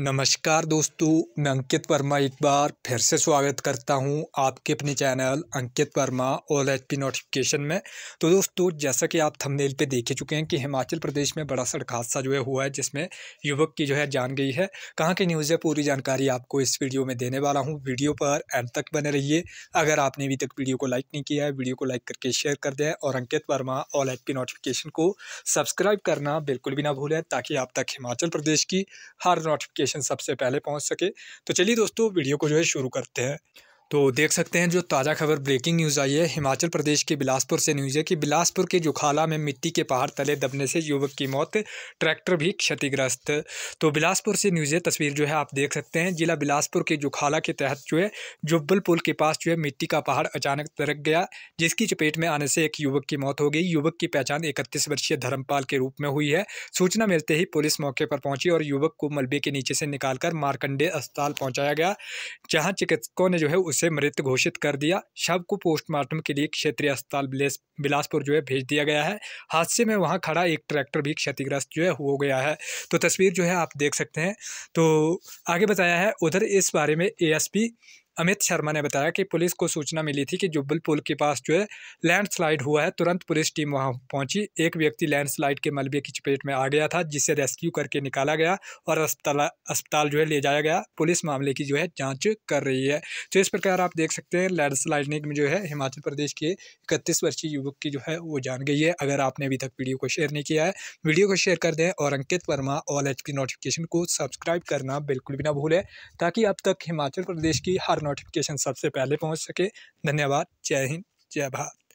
नमस्कार दोस्तों मैं अंकित वर्मा एक बार फिर से स्वागत करता हूं आपके अपने channel Ankit Verma all H P notification में तो दोस्तों जैसा कि आप थंबनेल पे देख चुके हैं कि हिमाचल प्रदेश में बड़ा सड़क हादसा जो है हुआ है जिसमें युवक की जो है जान गई है कहाँ की न्यूज़ है पूरी जानकारी आपको इस वीडियो में देने वाला हूँ वीडियो पर एंड तक बने रहिए अगर आपने अभी तक वीडियो को लाइक नहीं किया है वीडियो को लाइक करके शेयर कर दें और Ankit Verma all H P notification को सब्सक्राइब करना बिल्कुल भी ना भूलें ताकि आप तक हिमाचल प्रदेश की हर नोटिफिकेशन नोटिफिकेशन सबसे पहले पहुंच सके तो चलिए दोस्तों वीडियो को जो है शुरू करते हैं तो देख सकते हैं जो ताज़ा खबर ब्रेकिंग न्यूज़ आई है हिमाचल प्रदेश के बिलासपुर से न्यूज़ है कि बिलासपुर के जुखाला में मिट्टी के पहाड़ तले दबने से युवक की मौत ट्रैक्टर भी क्षतिग्रस्त तो बिलासपुर से न्यूज़ है तस्वीर जो है आप देख सकते हैं जिला बिलासपुर के जुखाला के तहत जो है जुब्बल पुल के पास जो है मिट्टी का पहाड़ अचानक तरक गया जिसकी चपेट में आने से एक युवक की मौत हो गई युवक की पहचान इकतीस वर्षीय धर्मपाल के रूप में हुई है सूचना मिलते ही पुलिस मौके पर पहुंची और युवक को मलबे के नीचे से निकालकर मारकंडे अस्पताल पहुँचाया गया जहाँ चिकित्सकों ने जो है उस से मृत घोषित कर दिया शव को पोस्टमार्टम के लिए क्षेत्रीय अस्पताल बिलासपुर जो है भेज दिया गया है हादसे में वहाँ खड़ा एक ट्रैक्टर भी क्षतिग्रस्त जो है हो गया है तो तस्वीर जो है आप देख सकते हैं तो आगे बताया है उधर इस बारे में ए अमित शर्मा ने बताया कि पुलिस को सूचना मिली थी कि जुब्बल पुल के पास जो है लैंडस्लाइड हुआ है तुरंत पुलिस टीम वहां पहुंची एक व्यक्ति लैंडस्लाइड के मलबे की चपेट में आ गया था जिसे रेस्क्यू करके निकाला गया और अस्पताल अस्पताल जो है ले जाया गया पुलिस मामले की जो है जाँच कर रही है तो इस प्रकार आप देख सकते हैं लैंड में जो है हिमाचल प्रदेश के इकतीस वर्षीय युवक की जो है वो जान गई है अगर आपने अभी तक वीडियो को शेयर नहीं किया है वीडियो को शेयर कर दें और Ankit Verma all H notification को सब्सक्राइब करना बिल्कुल भी ना भूलें ताकि अब तक हिमाचल प्रदेश की हर नोटिफिकेशन सबसे पहले पहुँच सके धन्यवाद जय हिंद जय भारत